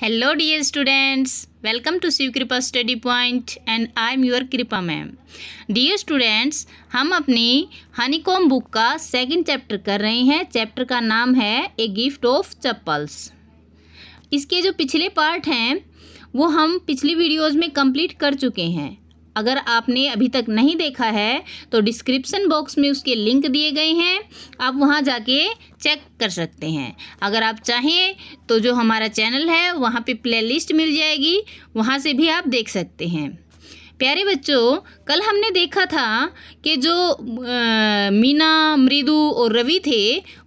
Hello dear students welcome to Shiv Kripa study point and I am your Kripa ma'am dear students हम अपनी honeycomb book का second chapter कर रहे हैं चैप्टर का नाम है ए गिफ्ट ऑफ चप्पल्स इसके जो पिछले पार्ट हैं वो हम पिछली वीडियोस में कंप्लीट कर चुके हैं अगर आपने अभी तक नहीं देखा है तो डिस्क्रिप्सन बॉक्स में उसके लिंक दिए गए हैं आप वहाँ जाके चेक कर सकते हैं अगर आप चाहें तो जो हमारा चैनल है वहाँ पे प्लेलिस्ट मिल जाएगी वहाँ से भी आप देख सकते हैं प्यारे बच्चों कल हमने देखा था कि जो आ, मीना मृदु और रवि थे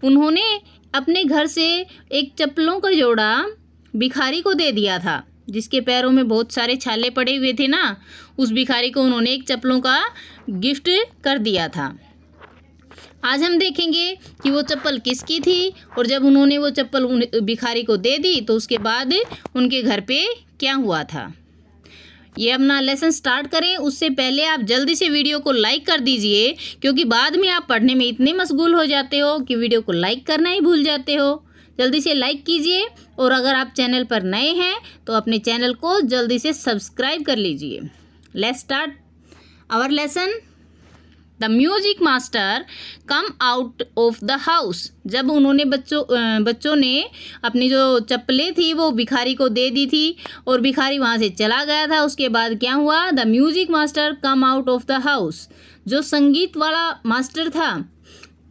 उन्होंने अपने घर से एक चप्पलों का जोड़ा भिखारी को दे दिया था जिसके पैरों में बहुत सारे छाले पड़े हुए थे ना उस भिखारी को उन्होंने एक चप्पलों का गिफ्ट कर दिया था आज हम देखेंगे कि वो चप्पल किसकी थी और जब उन्होंने वो चप्पल उन भिखारी को दे दी तो उसके बाद उनके घर पे क्या हुआ था ये अपना लेसन स्टार्ट करें उससे पहले आप जल्दी से वीडियो को लाइक कर दीजिए क्योंकि बाद में आप पढ़ने में इतने मशगूल हो जाते हो कि वीडियो को लाइक करना ही भूल जाते हो जल्दी से लाइक कीजिए और अगर आप चैनल पर नए हैं तो अपने चैनल को जल्दी से सब्सक्राइब कर लीजिए let start our lesson the music master come out of the house जब उन्होंने बच्चों बच्चों ने अपनी जो चप्पलें थी वो भिखारी को दे दी थी और भिखारी वहाँ से चला गया था उसके बाद क्या हुआ the music master come out of the house जो संगीत वाला मास्टर था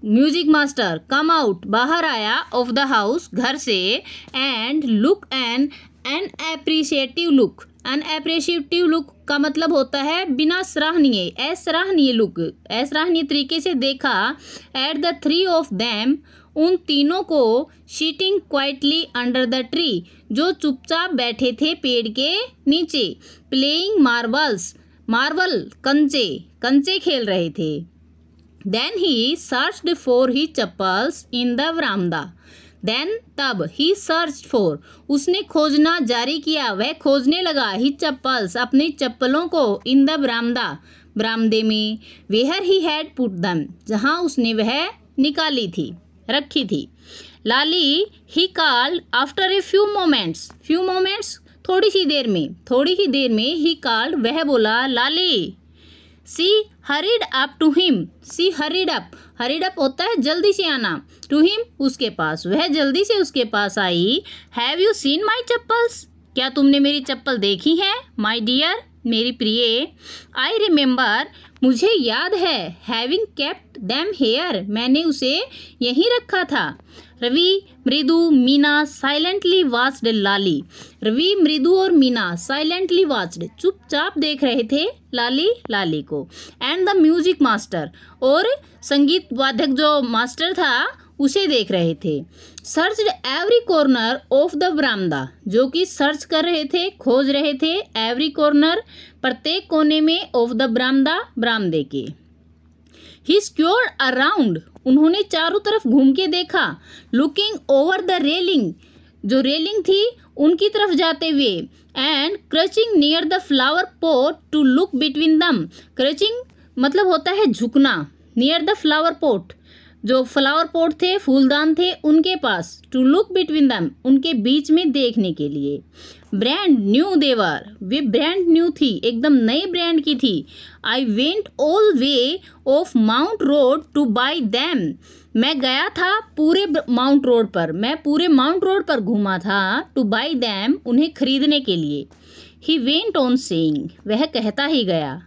म्यूजिक मास्टर कम आउट बाहर आया ऑफ द हाउस घर से and look an appreciative look appreciative look का मतलब होता है बिना सराहनीय असराहनीय लुक असराहनीय तरीके से देखा at the three of them उन तीनों को sitting quietly under the tree जो चुपचाप बैठे थे पेड़ के नीचे प्लेइंग मार्बल्स मार्बल कंचे कंचे खेल रहे थे then he search for he chappals in the verandah then तब ही सर्च फॉर उसने खोजना जारी किया वह खोजने लगा ही चप्पल्स अपनी चप्पलों को इन द बरामदा बरामदे में वेहर ही हैड पुट दम जहाँ उसने वह निकाली थी रखी थी Lali he call after a few moments few moments थोड़ी सी देर में थोड़ी ही देर में ही कॉल्ड वह बोला Lali she hurried up to him she hurried up hurried up होता है जल्दी से आना टू हिम उसके पास वह जल्दी से उसके पास आई have you seen my chappals क्या तुमने मेरी चप्पल देखी है माई डियर मेरी प्रिय आई रिमेम्बर मुझे याद है हैविंग केप्ट दैम हेयर मैंने उसे यहीं रखा था रवि मृदु मीना साइलेंटली वाच्ड लाली रवि मृदु और मीना साइलेंटली वाच्ड चुपचाप देख रहे थे लाली लाली को एंड द म्यूजिक मास्टर और संगीत वादक जो मास्टर था उसे देख रहे थे search every corner of the verandah जो कि सर्च कर रहे थे खोज रहे थे एवरी कॉर्नर प्रत्येक कोने में ऑफ द बरामदा बरामदे के ही स्क्योर अराउंड उन्होंने चारों तरफ घूम के देखा लुकिंग ओवर द रेलिंग जो रेलिंग थी उनकी तरफ जाते हुए and crouching near the flower pot to look between them crouching मतलब होता है झुकना नियर द फ्लावर पोट जो फ्लावर पॉट थे फूलदान थे उनके पास टू लुक बिटवीन दम उनके बीच में देखने के लिए brand new they were brand new थी एकदम नए ब्रांड की थी I went all way of Mount Road to buy them मैं गया था पूरे माउंट रोड पर मैं पूरे माउंट रोड पर घूमा था टू बाई दैम उन्हें खरीदने के लिए ही वेंट ऑन सेंग वह कहता ही गया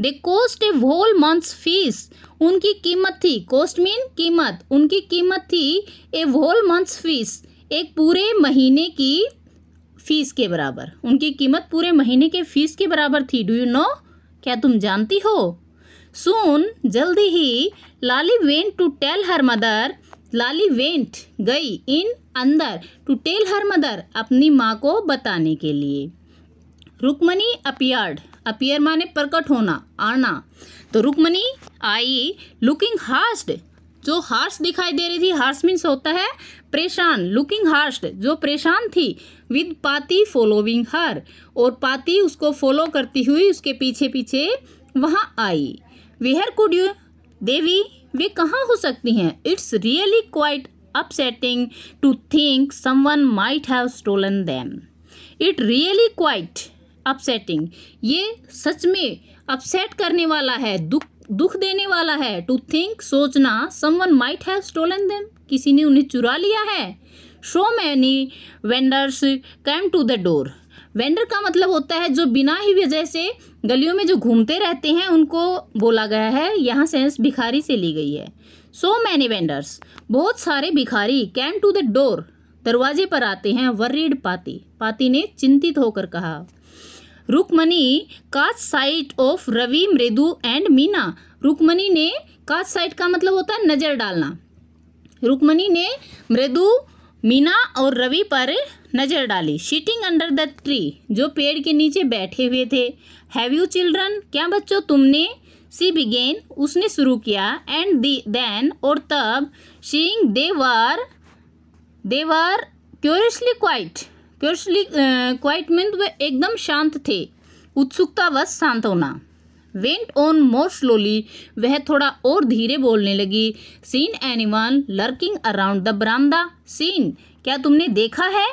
they cost a whole month's fees उनकी कीमत थी कोस्ट मीन कीमत उनकी कीमत थी ए होल मंथ्स फीस एक पूरे महीने की फीस के बराबर उनकी कीमत पूरे महीने के फीस के बराबर थी डू यू नो क्या तुम जानती हो सुन जल्दी ही Lali went to tell her mother Lali went गई इन अंदर टू टेल हर मदर अपनी माँ को बताने के लिए रुकमणी अपियार्ड अपियर माने प्रकट होना आना तो रुक्मणी आई लुकिंग हार्स्ड जो हार्स दिखाई दे रही थी हार्स मीन्स होता है परेशान लुकिंग हार्स्ड जो परेशान थी विद पाती फॉलोविंग हर और पाती उसको फॉलो करती हुई उसके पीछे पीछे वहाँ आई वेहर कुड यू देवी वे कहाँ हो सकती हैं it's really quite upsetting to think someone might have stolen them it really quite upsetting ये सच में अपसेट करने वाला है दुख दुख देने वाला है टू थिंक सोचना someone might have stolen them किसी ने उन्हें चुरा लिया है so many vendors came to the door vendor का मतलब होता है जो बिना ही वजह से गलियों में जो घूमते रहते हैं उनको बोला गया है यहाँ सेंस भिखारी से ली गई है सो मैनी वेंडर्स बहुत सारे भिखारी कैम टू द डोर दरवाजे पर आते हैं वर्रीड पाती पाती ने चिंतित होकर कहा रुकमणी का साइट ऑफ रवि मृदु एंड मीना रुकमणी ने का साइट का मतलब होता है नज़र डालना रुकमणी ने मृदु मीना और रवि पर नज़र डाली शीटिंग अंडर द ट्री जो पेड़ के नीचे बैठे हुए थे हैव यू चिल्ड्रन क्या बच्चों तुमने सी बिगेन उसने शुरू किया एंड देन और तब seeing they they curiously quiet purely quiet mean वे एकदम शांत थे उत्सुकता व शांत होना वेंट ऑन मोर स्लोली वह थोड़ा और धीरे बोलने लगी seen anyone lurking around the verandah seen क्या तुमने देखा है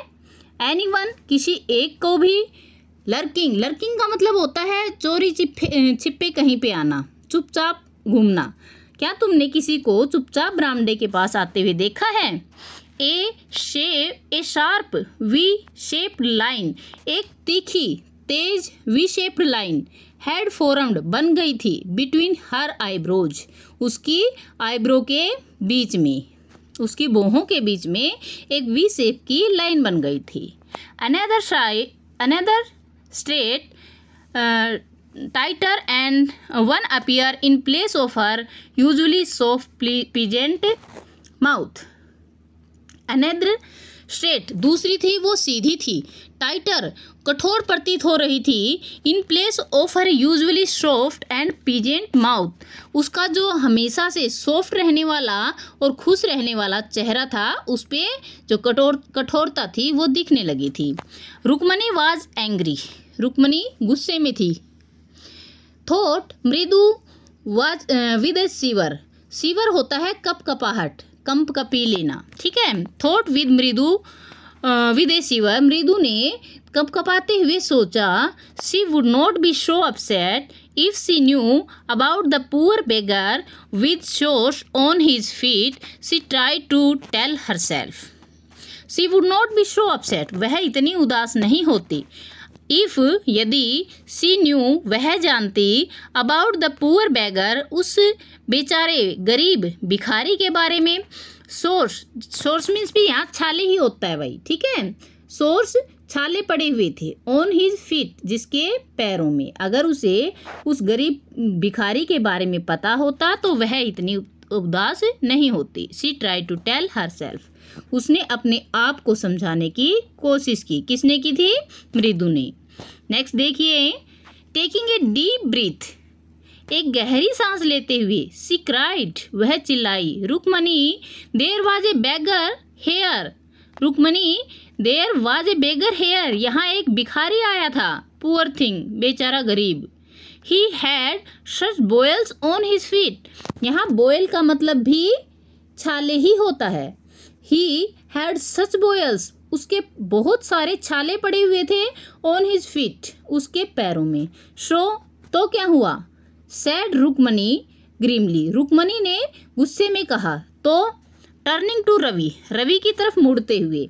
एनी वन किसी एक को भी लर्किंग लर्किंग का मतलब होता है चोरी छिपे छिपे कहीं पे आना चुपचाप घूमना क्या तुमने किसी को चुपचाप बरामदे के पास आते हुए देखा है a shape a sharp V shape line एक तीखी तेज V shape line had formed बन गई थी बिटवीन हर आईब्रोज उसकी आईब्रो के बीच में उसकी बोहों के बीच में एक वी शेप की लाइन बन गई थी another shy another straight tighter and one appear in place of her usually soft pleasant mouth another straight दूसरी थी वो सीधी थी टाइटर कठोर प्रतीत हो रही थी in place of her usually soft and pleasant mouth उसका जो हमेशा से सॉफ्ट रहने वाला और खुश रहने वाला चेहरा था उस पर जो कठोर कठोरता थी वो दिखने लगी थी रुक्मणी वाज एंग्री रुक्मणी गुस्से में थी thought Mridu was with a severe severe होता है कप कपाहट कंप कपी लेना ठीक है थॉट विद मृदु विदेशीवर मृदु ने कप कपाते हुए सोचा she would not be so upset if she knew about the poor beggar with sores on his feet she try to tell herself she would not be so upset वह इतनी उदास नहीं होती if यदि सी new वह जानती about the poor bagger उस बेचारे गरीब भिखारी के बारे में सोर्स सोर्स मीन्स भी यहाँ छाले ही होता है भाई ठीक है सोर्स छाले पड़े हुए थे ऑन हिज फिट जिसके पैरों में अगर उसे उस गरीब भिखारी के बारे में पता होता तो वह इतनी उदास नहीं होती she try to tell herself उसने अपने आप को समझाने की कोशिश की किसने की थी मृदु ने नेक्स्ट देखिए टेकिंग ए डीप ब्रीथ एक गहरी सांस लेते हुए सी क्राइड वह चिल्लाई Rukmani there was a beggar here Rukmani there was a beggar here यहाँ एक भिखारी आया था पुअर थिंग बेचारा गरीब he had such boils on his feet यहाँ बोयल का मतलब भी छाले ही होता है ही हैड सच बोयल्स उसके बहुत सारे छाले पड़े हुए थे ऑन हिज फीट उसके पैरों में शो तो क्या हुआ सैड रुकमनी ग्रीमली रुकमनी ने गुस्से में कहा तो टर्निंग टू रवि रवि की तरफ मुड़ते हुए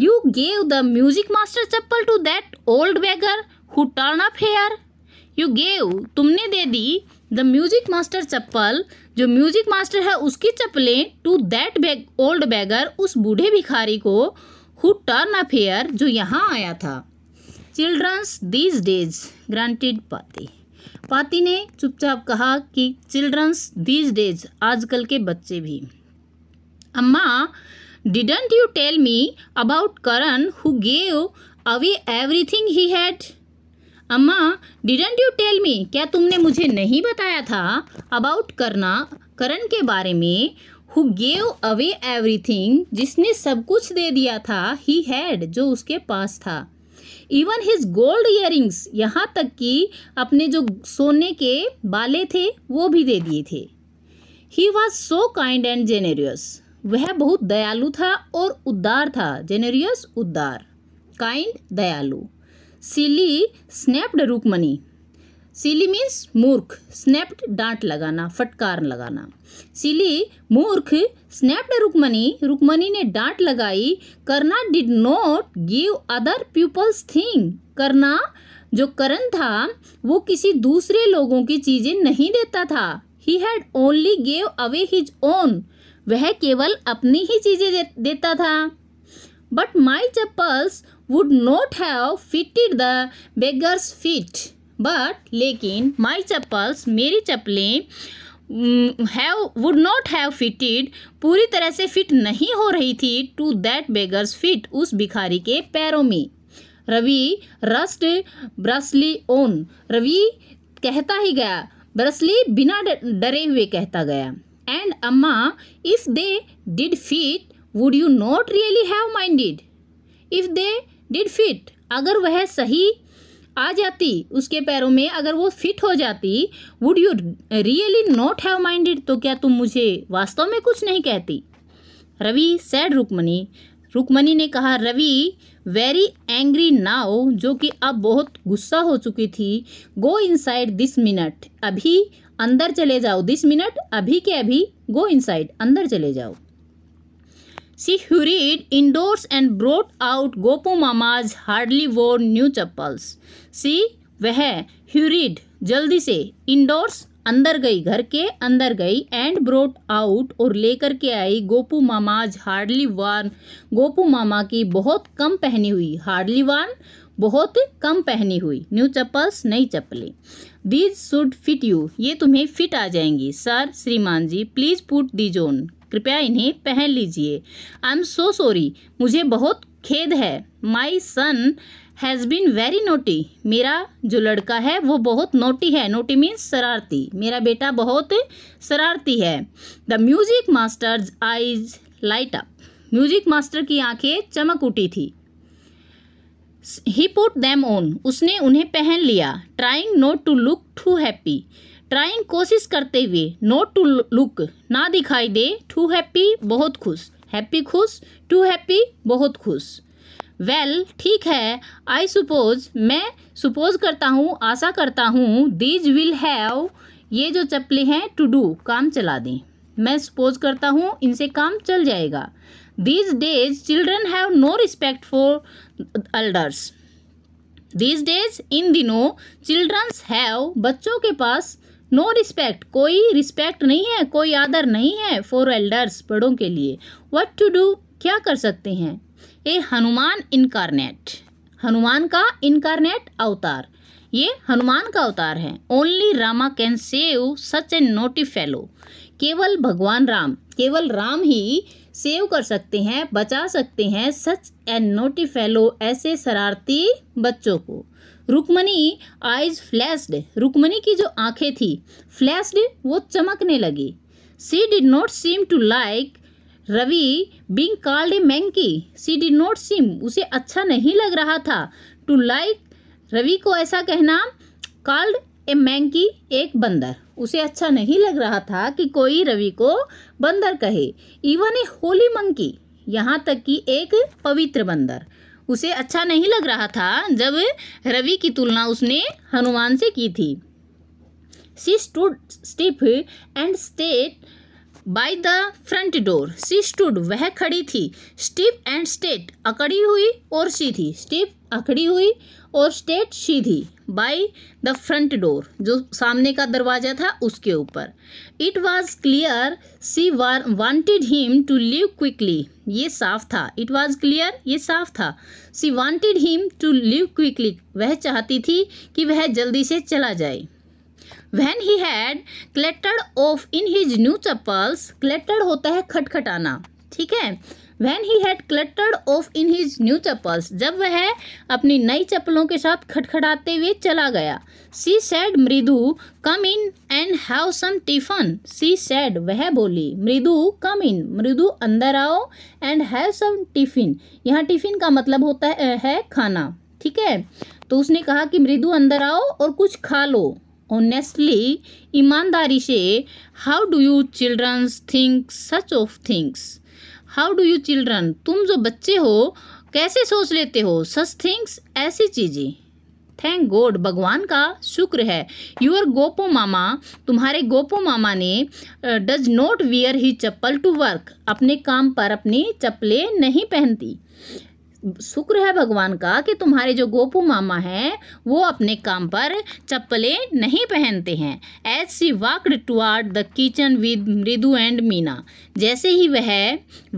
you gave the music master chappal to that old beggar who turn up here you gave तुमने दे दी द म्यूजिक मास्टर चप्पल जो म्यूजिक मास्टर है उसकी चप्पलें to that bag old beggar उस बूढ़े भिखारी को हु टर्न अफेयर जो यहाँ आया था चिल्ड्रंस दीज डेज ग्रांटेड पाती पाती ने चुपचाप कहा कि चिल्ड्रंस दीज डेज आजकल के बच्चे भी अम्मा didn't you tell me about Karna who gave away everything he had अम्मा डिडेंट यू टेल मी क्या तुमने मुझे नहीं बताया था अबाउट करना करण के बारे में हु गेव अवे एवरीथिंग जिसने सब कुछ दे दिया था ही हैड जो उसके पास था इवन हिज गोल्ड ईयरिंग्स यहाँ तक कि अपने जो सोने के बाले थे वो भी दे दिए थे he was so kind and generous वह बहुत दयालु था और उदार था जेनेरियस उदार काइंड दयालु silly snapped Rukmani silly means मूर्ख स्नैप्ड डांट लगाना फटकार लगाना सिली मूर्ख स्नैप्ड रुकमनी रुकमनी ने डांट लगाई करना did not give other peoples thing करना जो करण था वो किसी दूसरे लोगों की चीज़ें नहीं देता था he had only gave away his own वह केवल अपनी ही चीज़ें दे, देता था but my chappals would not have fitted the beggar's feet. But lekin my chappals मेरी चप्पलें have would not have fitted पूरी तरह से फिट नहीं हो रही थी टू दैट बेगर्स फिट उस भिखारी के पैरों में Ravi rushed briskly on Ravi कहता ही गया ब्रसली बिना डरे हुए कहता गया and Amma if they did fit would you not really have minded if they did fit अगर वह सही आ जाती उसके पैरों में अगर वो फिट हो जाती would you really not have minded तो क्या तुम मुझे वास्तव में कुछ नहीं कहती रवि सैड रुकमणी रुकमणी ने कहा रवि वेरी एंग्री नाउ जो कि अब बहुत गुस्सा हो चुकी थी गो इनसाइड दिस मिनट अभी अंदर चले जाओ दिस मिनट अभी के अभी गो इनसाइड अंदर चले जाओ she hurried indoors and brought out Gopu Mama's hardly worn new chappals she वह hurried जल्दी से इंडोर्स अंदर गई घर के अंदर गई एंड ब्रोट आउट और लेकर के आई गोपू मामाज हार्डली वन गोपू मामा की बहुत कम पहनी हुई हार्डली वार्न बहुत कम पहनी हुई न्यू चप्पल्स नई चप्पलें दीज शुड फिट यू ये तुम्हें फिट आ जाएंगी सर श्रीमान जी प्लीज़ पुट दी जोन कृपया इन्हें पहन लीजिए आई एम सो सॉरी मुझे बहुत खेद है my son has been very naughty मेरा जो लड़का है वो बहुत नोटी है नोटी मीन्स शरारती मेरा बेटा बहुत शरारती है the music master eyes light up music master की आंखें चमक उठी थी ही पुट दैम ओन उसने उन्हें पहन लिया trying not to look too happy trying कोशिश करते हुए नोट टू लुक ना दिखाई दे टू हैप्पी बहुत खुश हैप्पी खुश टू हैप्पी बहुत खुश वेल well, ठीक है आई सुपोज मैं सुपोज करता हूँ आशा करता हूँ दीज विल हैव ये जो चप्पलें हैं टू डू काम चला दें मैं सपोज करता हूँ इनसे काम चल जाएगा these days children have no respect for elders these days इन दिनों चिल्ड्रंस हैव बच्चों के पास नो रिस्पेक्ट कोई रिस्पेक्ट नहीं है कोई आदर नहीं है फॉर एल्डर्स बड़ों के लिए वट टू डू क्या कर सकते हैं ए हनुमान इनकारनेट हनुमान का इनकारनेट अवतार ये हनुमान का अवतार है only Rama can save such a naughty fellow केवल भगवान राम केवल राम ही सेव कर सकते हैं बचा सकते हैं सच ए नोटी फेलो ऐसे शरारती बच्चों को रुकमणी आइज फ्लैश्ड रुकमणी की जो आंखें थी फ्लैश्ड वो चमकने लगी she did not seem to like Ravi being called a monkey she did not seem उसे अच्छा नहीं लग रहा था टू लाइक रवि को ऐसा कहना कॉल्ड ए मैंकी एक बंदर उसे अच्छा नहीं लग रहा था कि कोई रवि को बंदर कहे इवन ए होली मंकी यहाँ तक कि एक पवित्र बंदर उसे अच्छा नहीं लग रहा था जब रवि की तुलना उसने हनुमान से की थी she stood stiff and straight by the front door she stood वह खड़ी थी स्टिफ एंड स्टेट अकड़ी हुई और सी थी स्टिफ अकड़ी हुई और स्टेट सी थी बाई द फ्रंट डोर जो सामने का दरवाजा था उसके ऊपर it was clear she wanted him to leave quickly ये साफ था इट वॉज क्लियर ये साफ था she wanted him to leave quickly वह चाहती थी कि वह जल्दी से चला जाए when he had clattered off in his new chappals clattered होता है खटखटाना ठीक है when he had clattered off in his new chappals जब वह अपनी नई चप्पलों के साथ खटखटाते हुए चला गया she said Mridu come in and have some tiffin she said वह बोली मृदु कम इन मृदु अंदर आओ एंड हैव सम टिफिन यहाँ टिफिन का मतलब होता है, है खाना ठीक है तो उसने कहा कि मृदु अंदर आओ और कुछ खा लो ऑनेस्टली ईमानदारी से how do you childrens think such of things how do you children तुम जो बच्चे हो कैसे सोच लेते हो सच थिंग्स ऐसी चीज़ें थैंक गॉड भगवान का शुक्र है योर गोपो मामा तुम्हारे गोपो मामा ने does not wear he chappal to work अपने काम पर अपनी चप्पलें नहीं पहनती शुक्र है भगवान का कि तुम्हारे जो गोपू मामा हैं वो अपने काम पर चप्पलें नहीं पहनते हैं as she walked toward the kitchen with Mridu and Meena जैसे ही वह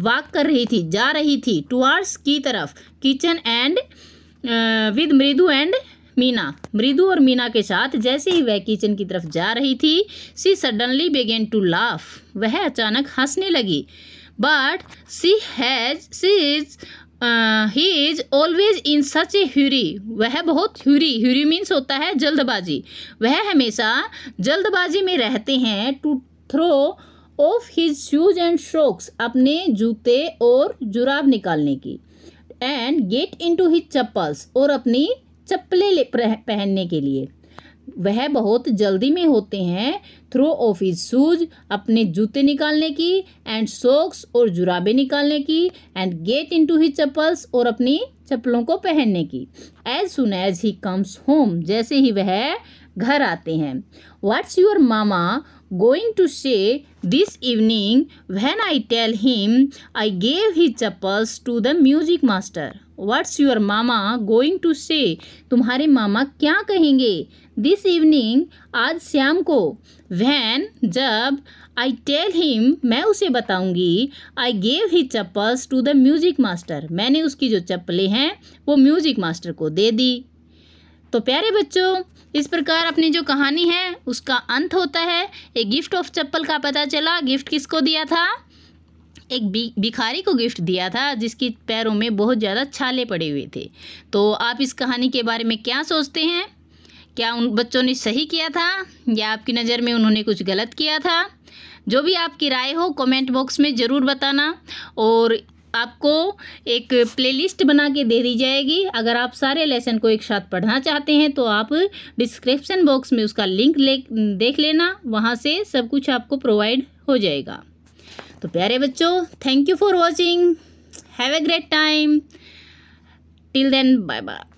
वाक कर रही थी जा रही थी टुआर्ड्स की तरफ kitchen and with Mridu and Meena Mridu और मीना के साथ जैसे ही वह किचन की तरफ जा रही थी she suddenly began to laugh वह अचानक हंसने लगी but she has she is he is always in such a hurry वह बहुत ह्यूरी ह्यूरी मीन्स होता है जल्दबाजी वह हमेशा जल्दबाजी में रहते हैं to throw off his shoes and socks अपने जूते और जुराब निकालने की and get in to his chappals और अपनी चप्पलें पहनने के लिए वह बहुत जल्दी में होते हैं थ्रो ऑफ इज शूज अपने जूते निकालने की एंड सॉक्स और जुराबे निकालने की and get in to he chappals और अपनी चप्पलों को पहनने की as soon as he comes home जैसे ही वह घर आते हैं what's your mama going to say this evening when I tell him I gave he chappals to the music master what's your mama going to say तुम्हारे मामा क्या कहेंगे दिस इवनिंग आज श्याम को वैन जब आई टेल हिम मैं उसे बताऊंगी I gave he chappals to the music master मैंने उसकी जो चप्पलें हैं वो म्यूजिक मास्टर को दे दी तो प्यारे बच्चों इस प्रकार अपनी जो कहानी है उसका अंत होता है ए गिफ्ट ऑफ चप्पल का पता चला गिफ्ट किसको दिया था एक भिखारी को गिफ्ट दिया था जिसके पैरों में बहुत ज़्यादा छाले पड़े हुए थे तो आप इस कहानी के बारे में क्या सोचते हैं क्या उन बच्चों ने सही किया था या आपकी नज़र में उन्होंने कुछ गलत किया था जो भी आपकी राय हो कमेंट बॉक्स में ज़रूर बताना और आपको एक प्लेलिस्ट बना के दे दी जाएगी अगर आप सारे लेसन को एक साथ पढ़ना चाहते हैं तो आप डिस्क्रिप्शन बॉक्स में उसका लिंक ले देख लेना वहाँ से सब कुछ आपको प्रोवाइड हो जाएगा तो प्यारे बच्चों thank you for watching have a great time till then bye bye